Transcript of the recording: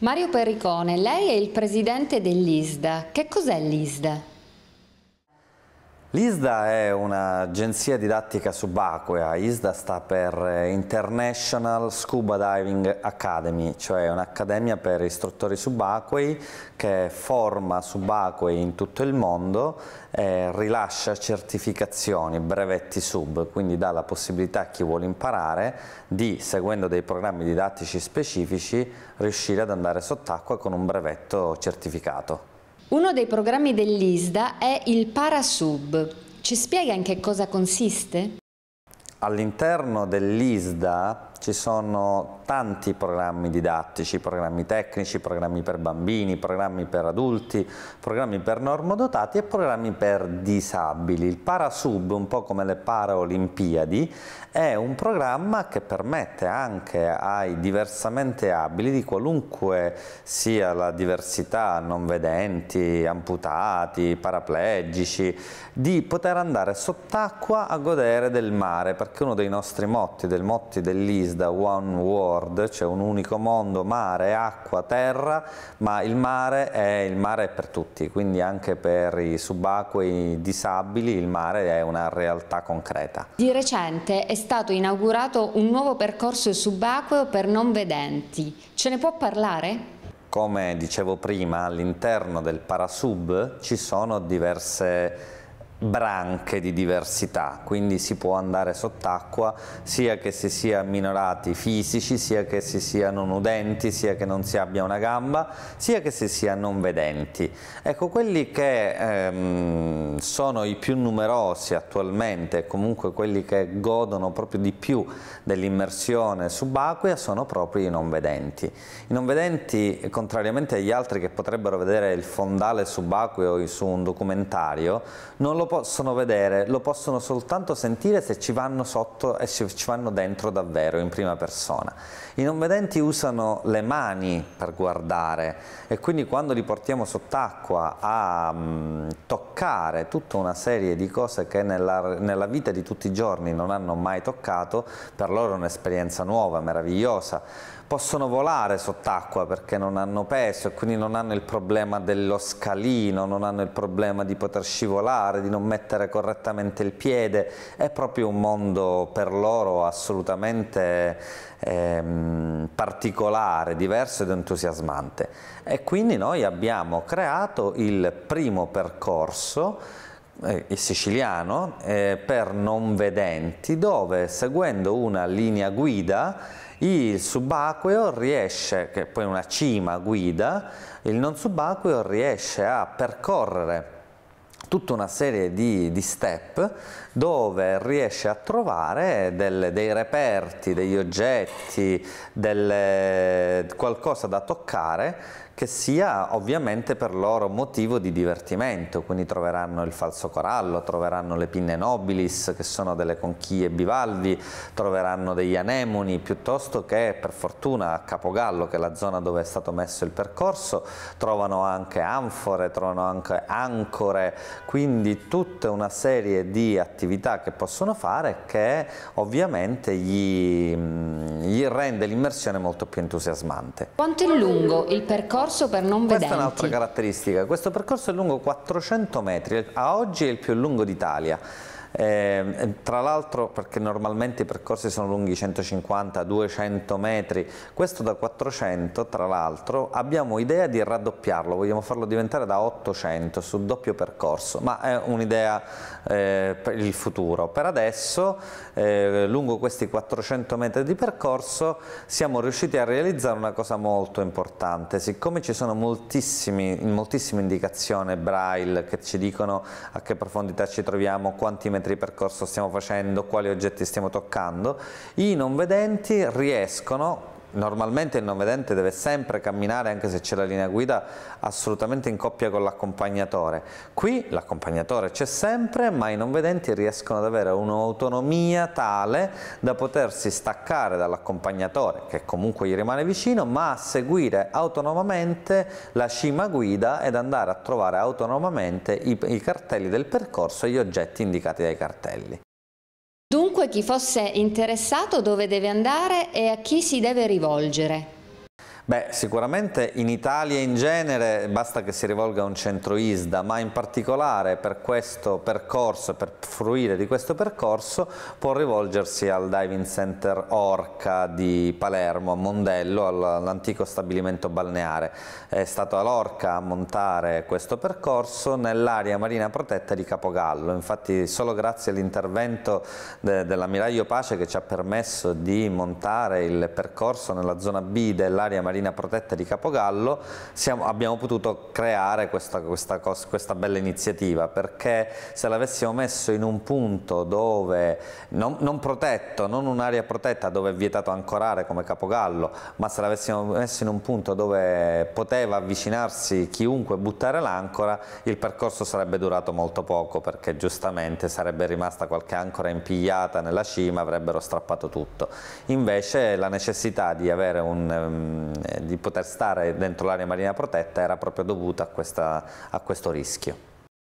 Mario Perricone, lei è il presidente dell'ISDA. Che cos'è l'ISDA? L'ISDA è un'agenzia didattica subacquea, ISDA sta per International Scuba Diving Academy, cioè un'accademia per istruttori subacquei che forma subacquei in tutto il mondo e rilascia certificazioni, brevetti sub, quindi dà la possibilità a chi vuole imparare di, seguendo dei programmi didattici specifici, riuscire ad andare sott'acqua con un brevetto certificato. Uno dei programmi dell'ISDA è il Parasub. Ci spiega in che cosa consiste? All'interno dell'ISDA ci sono tanti programmi didattici, programmi tecnici, programmi per bambini, programmi per adulti, programmi per normodotati e programmi per disabili. Il Parasub, un po' come le Paraolimpiadi, è un programma che permette anche ai diversamente abili di qualunque sia la diversità, non vedenti, amputati, paraplegici, di poter andare sott'acqua a godere del mare, perché uno dei nostri motti, del motti dell'isola, is the one world, cioè un unico mondo, mare, acqua, terra, ma il mare è, il mare per tutti, quindi anche per i subacquei disabili il mare è una realtà concreta. Di recente è stato inaugurato un nuovo percorso subacqueo per non vedenti. Ce ne può parlare? Come dicevo prima, all'interno del Parasub ci sono diverse branche di diversità, quindi si può andare sott'acqua sia che si sia minorati fisici, sia che si siano non udenti, sia che non si abbia una gamba, sia che si sia non vedenti. Ecco, quelli che ehm, sono i più numerosi attualmente, comunque quelli che godono proprio di più dell'immersione subacquea, sono proprio i non vedenti. I non vedenti, contrariamente agli altri che potrebbero vedere il fondale subacqueo su un documentario, non lo possono vedere, lo possono soltanto sentire se ci vanno sotto e se ci vanno dentro davvero, in prima persona. I non vedenti usano le mani per guardare e quindi quando li portiamo sott'acqua a mh, mm, toccare tutta una serie di cose che nella, nella vita di tutti i giorni non hanno mai toccato, per loro è un'esperienza nuova, meravigliosa possono volare sott'acqua perché non hanno peso e quindi non hanno il problema dello scalino, non hanno il problema di poter scivolare, di non non mettere correttamente il piede, è proprio un mondo per loro assolutamente ehm, particolare, diverso ed entusiasmante. E quindi noi abbiamo creato il primo percorso eh, il siciliano eh, per non vedenti dove seguendo una linea guida il subacqueo riesce, che è poi una cima guida, il non subacqueo riesce a percorrere tutta una serie di, di step dove riesce a trovare del, dei reperti, degli oggetti, delle, qualcosa da toccare che sia ovviamente per loro motivo di divertimento, quindi troveranno il falso corallo, troveranno le pinne nobilis che sono delle conchiglie bivalvi, troveranno degli anemoni piuttosto che per fortuna a Capogallo che è la zona dove è stato messo il percorso, trovano anche anfore, trovano anche ancore, quindi tutta una serie di attività che possono fare che ovviamente gli, mm, gli rende l'immersione molto più entusiasmante. Quanto è lungo il percorso per non vedere? Questa è un'altra caratteristica, questo percorso è lungo 400 metri, a oggi è il più lungo d'Italia. Eh, tra l'altro perché normalmente i percorsi sono lunghi 150-200 metri, questo da 400 tra l'altro abbiamo idea di raddoppiarlo, vogliamo farlo diventare da 800 su doppio percorso, ma è un'idea eh, per il futuro. Per adesso eh, lungo questi 400 metri di percorso siamo riusciti a realizzare una cosa molto importante, siccome ci sono moltissime indicazioni braille che ci dicono a che profondità ci troviamo, quanti metri chilometri di percorso stiamo facendo, quali oggetti stiamo toccando, i non vedenti riescono normalmente il non vedente deve sempre camminare anche se c'è la linea guida assolutamente in coppia con l'accompagnatore qui l'accompagnatore c'è sempre ma i non vedenti riescono ad avere un'autonomia tale da potersi staccare dall'accompagnatore che comunque gli rimane vicino ma a seguire autonomamente la cima guida ed andare a trovare autonomamente i, i cartelli del percorso e gli oggetti indicati dai cartelli Dunque chi fosse interessato dove deve andare e a chi si deve rivolgere. Beh, sicuramente in Italia in genere basta che si rivolga a un centro ISDA, ma in particolare per questo percorso, per fruire di questo percorso, può rivolgersi al Diving Center Orca di Palermo, a Mondello, all'antico stabilimento balneare. È stato all'Orca a montare questo percorso nell'area marina protetta di Capogallo, infatti solo grazie all'intervento de dell'ammiraglio Pace che ci ha permesso di montare il percorso nella zona B dell'area marina marina protetta di Capogallo siamo, abbiamo potuto creare questa, questa, cosa, questa bella iniziativa perché se l'avessimo messo in un punto dove non, non protetto, non un'area protetta dove è vietato ancorare come Capogallo, ma se l'avessimo messo in un punto dove poteva avvicinarsi chiunque e buttare l'ancora, il percorso sarebbe durato molto poco perché giustamente sarebbe rimasta qualche ancora impigliata nella cima, avrebbero strappato tutto. Invece la necessità di avere un, ehm, di poter stare dentro l'area marina protetta era proprio dovuta a, questa, a questo rischio.